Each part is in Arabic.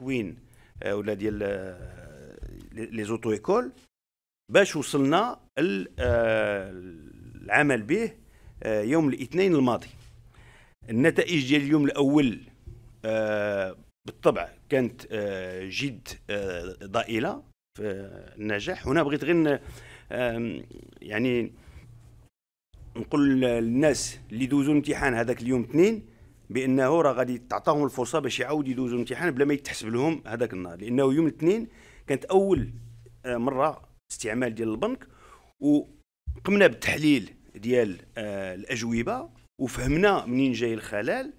كوين آه، ولا ديال آه، لي زوتو ايكول باش وصلنا آه، العمل به يوم الاثنين الماضي النتائج ديال اليوم الاول بالطبع كانت جد ضئيله في النجاح هنا بغيت غير يعني نقول للناس اللي دوزوا الامتحان هذاك اليوم اثنين بانه راه غادي تعطاهم الفرصه باش يعاودوا يدوزوا الامتحان بلا ما يتحسب لهم هذاك النهار لانه يوم الاثنين كانت اول آه، مره استعمال ديال البنك وقمنا بالتحليل ديال آه، الاجوبه وفهمنا منين جاي الخلل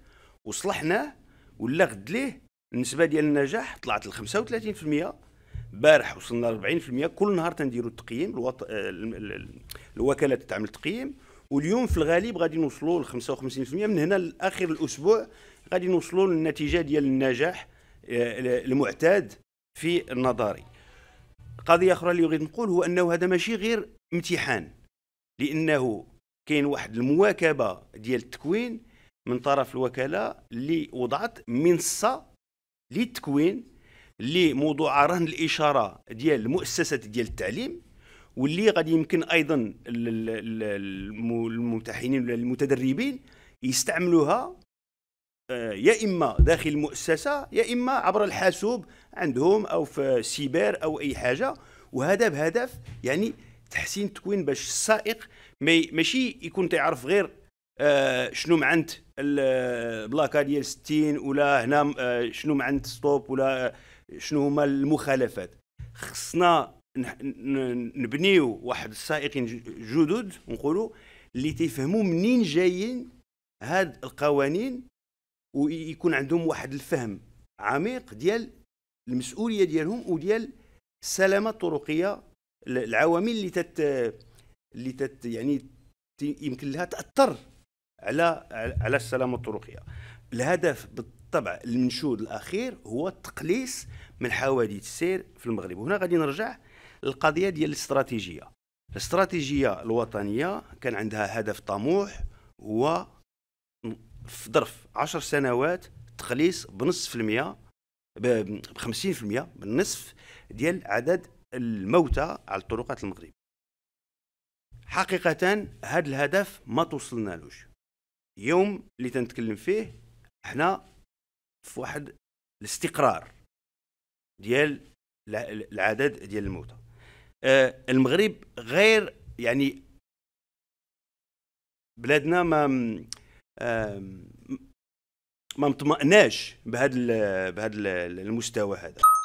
وصلحناه ولا غد ليه النسبه ديال النجاح طلعت ل 35% بارح وصلنا ل 40% كل نهار تنديروا التقييم الوط... آه، الوكاله تعمل تقييم واليوم في الغالب غادي نوصلوا ل 55% من هنا لاخر الاسبوع غادي نوصلوا للنتيجه ديال النجاح آه، المعتاد في النظري قضيه اخرى اللي بغيت نقول هو انه هذا ماشي غير امتحان لانه كاين واحد المواكبه ديال التكوين من طرف الوكاله اللي وضعت منصه للتكوين اللي موضوع رهن الاشاره ديال المؤسسات ديال التعليم واللي غادي يمكن ايضا الممتحنين ولا المتدربين يستعملوها آه، يا اما داخل المؤسسه يا اما عبر الحاسوب عندهم او في سيبر او اي حاجه وهذا بهدف يعني تحسين التكوين باش السائق ماشي يكون تعرف غير آه شنو معنت البلاكه ديال 60 ولا هنا آه شنو معنت ستوب ولا آه، شنو هما المخالفات خصنا نبنيو واحد السائقين جدد نقولوا اللي تيفهموا منين جايين هاد القوانين ويكون عندهم واحد الفهم عميق ديال المسؤوليه ديالهم وديال السلامه الطرقيه العوامل اللي تت اللي تت يعني يمكن لها تاثر على على السلامه الطرقيه الهدف بالطبع المنشود الاخير هو التقليص من حوادث السير في المغرب وهنا غادي نرجع للقضيه ديال الاستراتيجيه الاستراتيجيه الوطنيه كان عندها هدف طموح هو في ظرف 10 سنوات تقليص بنصف في المية ب 50% بالنصف ديال عدد الموتى على الطرقات المغرب حقيقة هذا الهدف ما توصلنا لوش يوم اللي تنتكلم فيه احنا في واحد الاستقرار ديال العدد ديال الموتى آه، المغرب غير يعني بلادنا ما ما مطمئناش بهذا بهذا المستوى هذا